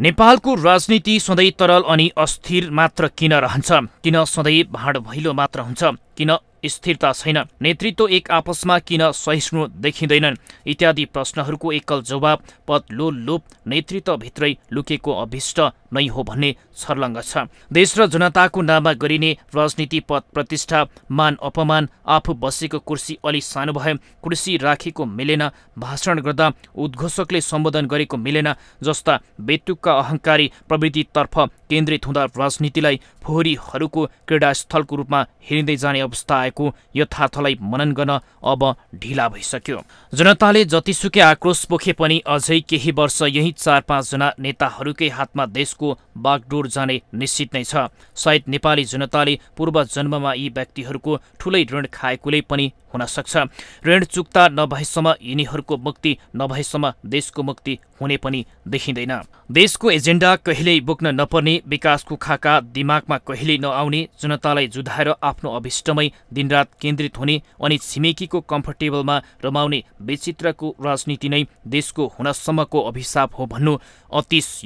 नेपालको राजनीति सधैँ तरल अनि अस्थिर मात्र किन रहन्छ किन सधैँ भाँड भैलो मात्र हुन्छ किन स्थिरता छैन नेतृत्व एक आपसमा किन सहिष्णु देखिँदैनन् इत्यादि प्रश्नहरूको एकल जवाब पद लो लोप नेतृत्वभित्रै लुकेको अभिष्ट नै हो भन्ने छर्लङ्ग छ देश र जनताको नाममा गरिने राजनीति पद प्रतिष्ठा मान अपमान आफू बसेको कुर्सी अलि सानो भए कुर्सी राखेको मिलेन भाषण गर्दा उद्घोषकले सम्बोधन गरेको मिलेन जस्ता बेतुकका अहङ्कारी प्रवृत्तितर्फ केन्द्रित हुँदा राजनीतिलाई फोहोरीहरूको क्रीडास्थलको रूपमा हेरिँदै जाने अवस्था भएको यथार्थलाई मनन गर्न अब ढिला भइसक्यो जनताले जतिसुकै आक्रोश पोखे पनि अझै केही वर्ष यही चार पाँचजना नेताहरूकै हातमा देशको बागडोर जाने निश्चित नै छ सायद नेपाली जनताले पूर्व जन्ममा यी व्यक्तिहरूको ठुलै ऋण खाएकोले पनि हुन सक्छ ऋण चुक्ता नभएसम्म यिनीहरूको मुक्ति नभएसम्म देशको मुक्ति हुने पनि देखिँदैन देशको एजेन्डा कहिल्यै बोक्न नपर्ने विकासको खाका दिमागमा कहिल्यै नआउने जनतालाई जुधाएर आफ्नो अभिष्टमै दिनरात केन्द्रित हुने अनि छिमेकीको कम्फर्टेबलमा रमाउने विचित्रको राजनीति नै देशको हुनसम्मको अभिशाप हो भन्नु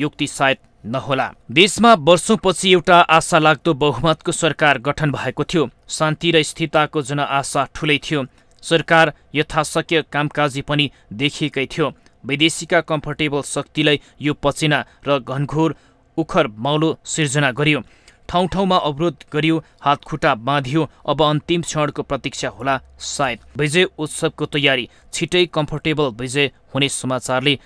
युक्ति सायद नहोला देशमा वर्षौँपछि एउटा आशा लाग्दो बहुमतको सरकार गठन भएको थियो शान्ति र स्थिरताको जनआशा ठुलै थियो सरकार यथाशक्य कामकाजी पनि देखिएकै थियो विदेशीका कम्फर्टेबल शक्तिलाई यो पचेना र घनघोर उखर मौलो सिर्जना गरियो ठाउँ ठाउँमा अवरोध गरियो हातखुट्टा बाँधियो अब अन्तिम क्षणको प्रतीक्षा होला सायद विजय उत्सवको तयारी छिटै कम्फर्टेबल विजय हुने समाचारले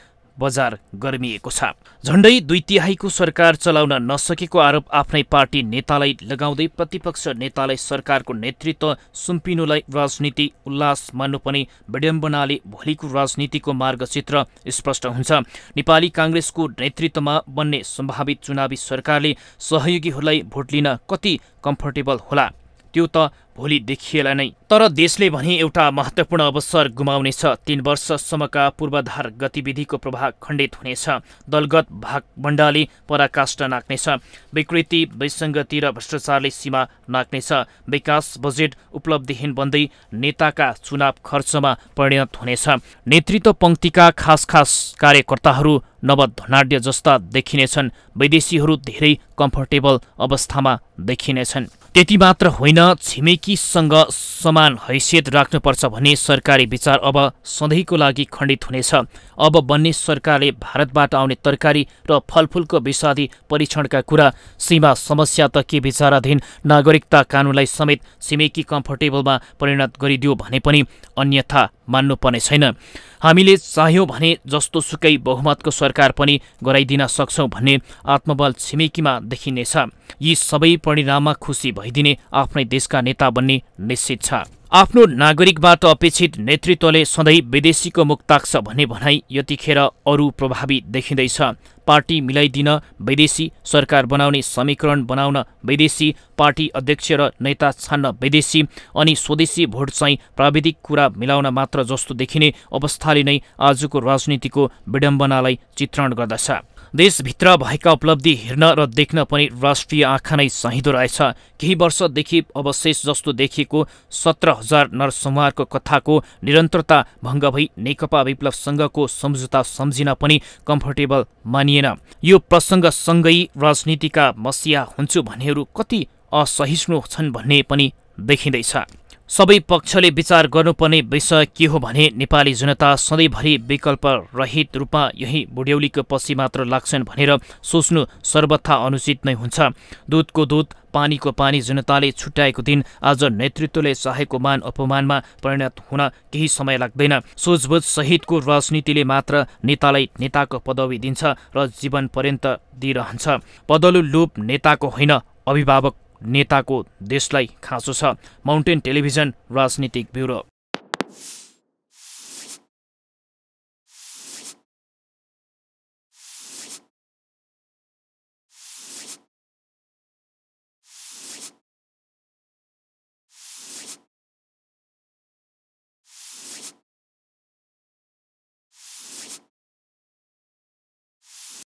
बजार गर्मिएको छ झण्डै दुई तिहाईको सरकार चलाउन नसकेको आरोप आफ्नै पार्टी नेतालाई लगाउँदै प्रतिपक्ष नेतालाई सरकारको नेतृत्व सुम्पिनुलाई राजनीति उल्लास मान्नु पनि विडम्बनाले भोलिको राजनीतिको मार्गचित्र स्पष्ट हुन्छ नेपाली काङ्ग्रेसको नेतृत्वमा बन्ने सम्भावित चुनावी सरकारले सहयोगीहरूलाई भोट लिन कति कम्फर्टेबल होला त्यो त भोलि देखिएला नै तर देशले भने एउटा महत्त्वपूर्ण अवसर गुमाउनेछ तीन वर्षसम्मका पूर्वाधार गतिविधिको प्रभाव खण्डित हुनेछ दलगत भागभण्डाले पराकाष्ठ नाक्नेछ विकृति वैसङ्गति र भ्रष्टाचारले सीमा नाक्नेछ विकास बजेट उपलब्धिहीन बन्दै नेताका चुनाव खर्चमा परिणत हुनेछ नेतृत्व पङ्क्तिका खास खास कार्यकर्ताहरू नव नवधनाड्य जस्ता देखिनेछन् विदेशीहरू धेरै कम्फर्टेबल अवस्थामा देखिनेछन् त्यति मात्र होइन छिमेकीसँग समान हैसियत राख्नुपर्छ भन्ने सरकारी विचार अब सधैँको लागि खण्डित हुनेछ अब बन्ने सरकारले भारतबाट आउने तरकारी र फलफुलको विषादी परीक्षणका कुरा सीमा समस्या त के विचाराधीन नागरिकता कानुनलाई समेत छिमेकी कम्फर्टेबलमा परिणत गरिदियो भने पनि अन्यथा मान्नुपर्ने छैन हामीले चाह्यौँ भने जस्तो सुकै बहुमतको सरकार पनि गराइदिन सक्छौँ भन्ने आत्मबल छिमेकीमा देखिनेछ यी सबै परिणाममा खुसी भयो भइदिने आफ्नै देशका नेता बन्ने निश्चित छ आफ्नो नागरिकबाट अपेक्षित नेतृत्वले सधैँ विदेशीको मुख ताक्छ भन्ने भनाई यतिखेर अरू प्रभावी देखिँदैछ पार्टी मिलाइदिन विदेशी सरकार बनाउने समीकरण बनाउन विदेशी पार्टी अध्यक्ष र नेता छान्न विदेशी अनि स्वदेशी भोट चाहिँ प्राविधिक कुरा मिलाउन मात्र जस्तो देखिने अवस्थाले नै आजको राजनीतिको विडम्बनालाई चित्रण गर्दछ देशभित्र भएका उपलब्धि हेर्न र देख्न पनि राष्ट्रिय आँखा नै सहिँदो रहेछ केही वर्षदेखि अवशेष जस्तो देखिएको सत्र हजार नरसंहारको कथाको निरन्तरता भङ्ग भई नेकपा विप्लवसँगको सम्झौता सम्झिन पनि कम्फर्टेबल मानिएन यो प्रसङ्गसँगै राजनीतिका मसिया हुन्छु भन्नेहरू कति असहिष्णु छन् भन्ने पनि देखिँदैछ सबै पक्षले विचार गर्नुपर्ने विषय के हो भने नेपाली जनता सधैँभरि विकल्प रहित रूपमा यही बुढ्यौलीको पछि मात्र लाग्छन् भनेर सोच्नु सर्वथा अनुचित नै हुन्छ दुधको दुध पानीको पानी जनताले छुट्याएको दिन आज नेतृत्वले चाहेको मान अपमानमा परिणत हुन केही समय लाग्दैन सोझबुझ सहितको राजनीतिले मात्र नेतालाई नेताको पदवी दिन्छ र जीवन पर्यन्त दिइरहन्छ पदलु लोप नेताको होइन अभिभावक नेताको देशलाई खाँचो छ माउन्टेन टेलिभिजन राजनीतिक ब्युरो